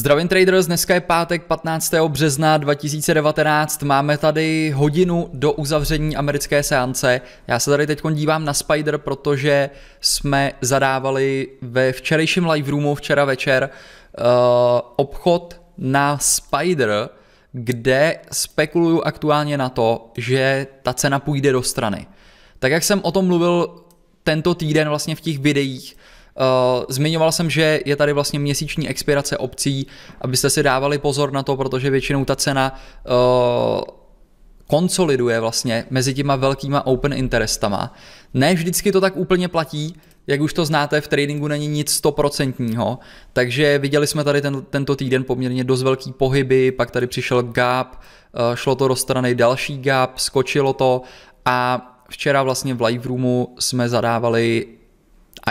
Zdravím traders, dneska je pátek 15. března 2019, máme tady hodinu do uzavření americké seance. Já se tady teď dívám na Spider, protože jsme zadávali ve včerejším live roomu včera večer uh, obchod na Spider, kde spekuluju aktuálně na to, že ta cena půjde do strany. Tak jak jsem o tom mluvil tento týden vlastně v těch videích, uh, Eh, zmiňoval jsem, že je tady vlastně měsíční expirace opcí, abyste si dávali pozor na to, protože většinou ta cena eh, konsoliduje vlastně mezi těma velkýma open interestama. Ne vždycky to tak úplně platí, jak už to znáte, v tradingu není nic stoprocentního, takže viděli jsme tady ten, tento týden poměrně dost velký pohyby, pak tady přišel gap, eh, šlo to do strany další gap, skočilo to a včera vlastně v live roomu jsme zadávali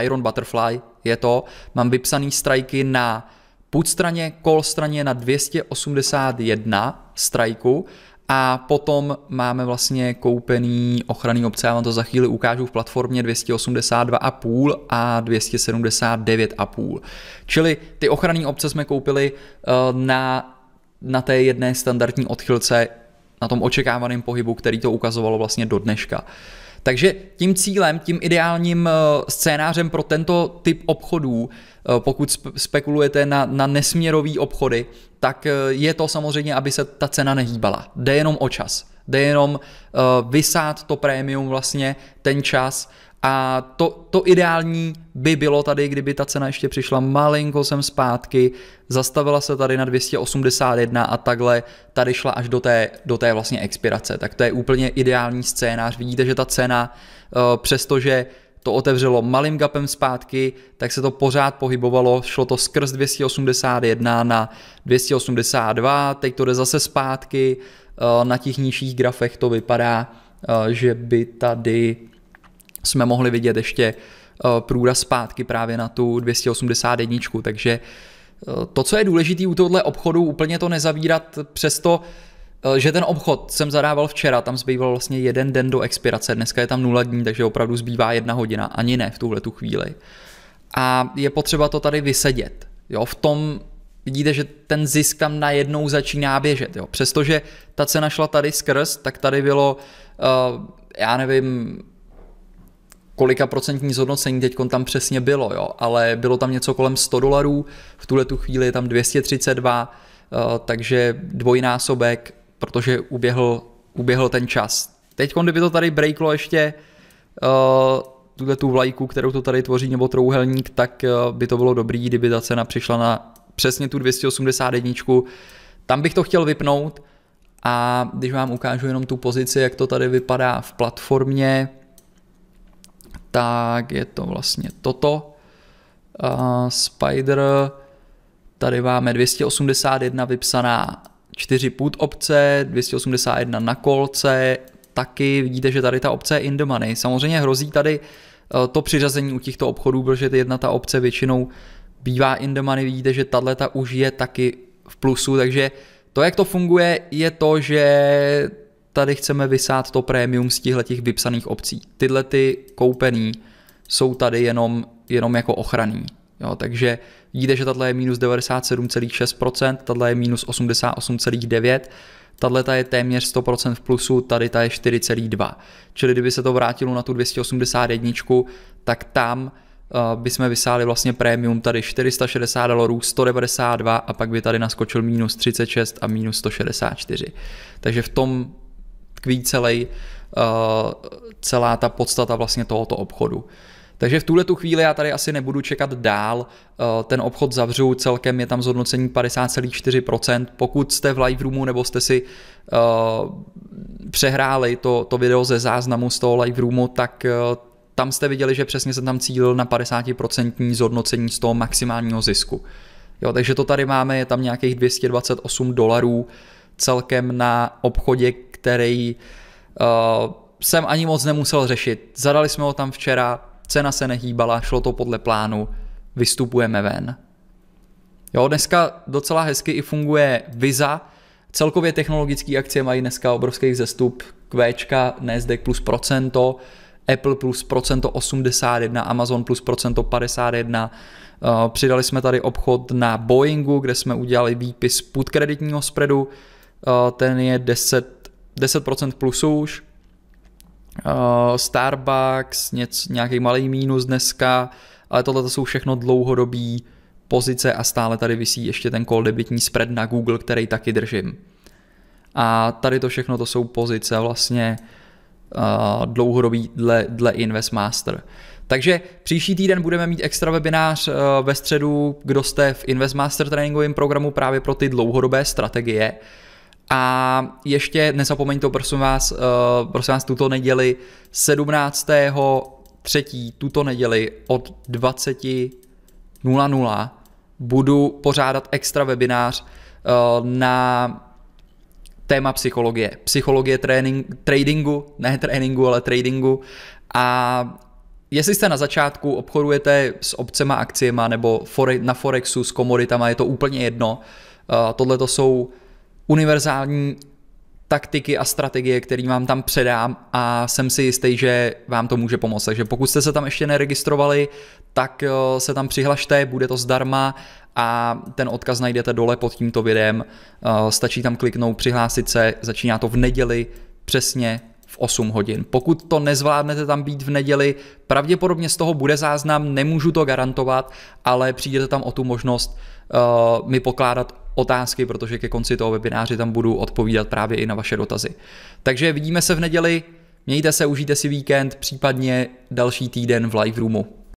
Iron Butterfly je to, mám vypsaný strajky na put straně, call straně na 281 strajku a potom máme vlastně koupený ochranný obce, já vám to za chvíli ukážu v platformě 282,5 a 279,5. Čili ty ochranné obce jsme koupili eh, na, na té jedné standardní odchylce na tom očekávaném pohybu, který to ukazovalo vlastně do dneška. Takže tím cílem, tím ideálním eh, scénářem pro tento typ obchodů, eh, pokud spekulujete na, na nesměrový obchody, tak eh, je to samozřejmě, aby se ta cena nehýbala. Jde jenom o čas. Jde jenom vysát to prémium vlastně ten čas a to, to ideální by bylo tady, kdyby ta cena ještě přišla malinko sem zpátky, zastavila se tady na 281 a takhle tady šla až do té, do té vlastně expirace. Tak to je úplně ideální scénář. Vidíte, že ta cena, eh, přestože to otevřelo malým gapem zpátky, tak se to pořád pohybovalo, šlo to skrz 281 na 282, teď to jde zase zpátky, eh, na těch nižších grafech to vypadá, eh, že by tady jsme mohli vidět ještě eh, průraz zpátky právě na tu 281, takže eh, to, co je důležité u tohle obchodu, úplně to nezavírat přesto, eh, že ten obchod jsem zadával včera, tam zbýval vlastně jeden den do expirace, dneska je tam nula dní, takže opravdu zbývá jedna hodina, ani ne v tuhle tu chvíli. A je potřeba to tady vysedět. Jo, v tom vidíte, že ten zisk tam najednou začíná běžet. Jo. Přestože ta cena šla tady skrz, tak tady bylo, já nevím, kolika procentní zhodnocení teď tam přesně bylo, jo, ale bylo tam něco kolem 100 dolarů, v tuhle tu chvíli je tam 232, eh, takže dvojnásobek, protože uběhl, uběhl ten čas. Teď, kdyby to tady breaklo ještě eh, tuhle tu vlajku, kterou to tady tvoří, nebo trouhelník, tak eh, by to bylo dobrý, kdyby ta cena přišla na přesně tu 281. Tam bych to chtěl vypnout a když vám ukážu jenom tu pozici, jak to tady vypadá v platformě, tak je to vlastně toto. Uh, Spider, tady máme 281 vypsaná 4 put obce, 281 na kolce, taky vidíte, že tady ta obce je in the money. Samozřejmě hrozí tady eh, to přiřazení u těchto obchodů, protože jedna ta obce většinou bývá in the money, vidíte, že tahle ta už je taky v plusu, takže to, jak to funguje, je to, že tady chceme vysát to prémium z těch vypsaných obcí. Tyhle ty koupený jsou tady jenom, jenom jako ochranný. Jo, takže vidíte, že tato je minus 97,6%, tato je minus 88,9%, tato je téměř 100% v plusu, tady ta je 4,2%. Čili kdyby se to vrátilo na tu 281, tak tam uh, bychom vysáli vlastně prémium tady 460 dolarů, 192 a pak by tady naskočil minus 36 a minus 164. Takže v tom tkví celý, eh, celá ta podstata vlastně tohoto obchodu. Takže v tuhle tu chvíli já tady asi nebudu čekat dál, eh, ten obchod zavřu, celkem je tam zhodnocení 50,4%. Pokud jste v live roomu nebo jste si eh, přehráli to, to video ze záznamu z toho live roomu, tak tam jste viděli, že přesně jsem tam cílil na 50% zhodnocení z toho maximálního zisku. Jo, takže to tady máme, je tam nějakých 228 dolarů celkem na obchodě, který uh, jsem ani moc nemusel řešit. Zadali jsme ho tam včera, cena se nehýbala, šlo to podle plánu, vystupujeme ven. Jo, dneska docela hezky i funguje Visa, celkově technologické akcie mají dneska obrovský zestup, Qčka, Nasdaq plus procento, Apple plus procento 81, Amazon plus procento 51, eh, Přidali jsme tady obchod na Boeingu, kde jsme udělali výpis put kreditního spreadu, eh, ten je 10 10% plus už. Eh, Starbucks, něco, nějaký malý mínus dneska, ale tohle jsou všechno dlouhodobí pozice a stále tady vysí ještě ten call debitní spread na Google, který taky držím. A tady to všechno to jsou pozice vlastně uh, eh, dlouhodobí dle, dle Investmaster. Takže příští týden budeme mít extra webinář eh, ve středu, kdo jste v Investmaster tréninkovém programu právě pro ty dlouhodobé strategie. A ještě nezapomeňte, prosím vás, eh, prosím vás, tuto neděli 17. 3. tuto neděli od 20.00 budu pořádat extra webinář eh, na téma psychologie. Psychologie trénink, tradingu, ne tréninku, ale tradingu. A jestli jste na začátku, obchodujete s obcema, akciema nebo fore, na Forexu, s komoditama, je to úplně jedno. Uh, eh, Tohle to jsou univerzální taktiky a strategie, které vám tam předám a jsem si jistý, že vám to může pomoct. Takže pokud jste se tam ještě neregistrovali, tak eh, se tam přihlašte, bude to zdarma a ten odkaz najdete dole pod tímto videem. Eh, stačí tam kliknout, přihlásit se, začíná to v neděli přesně v 8 hodin. Pokud to nezvládnete tam být v neděli, pravděpodobně z toho bude záznam, nemůžu to garantovat, ale přijdete tam o tu možnost uh, mi pokládat otázky, protože ke konci toho webináře tam budu odpovídat právě i na vaše dotazy. Takže vidíme se v neděli, mějte se, užijte si víkend, případně další týden v live roomu.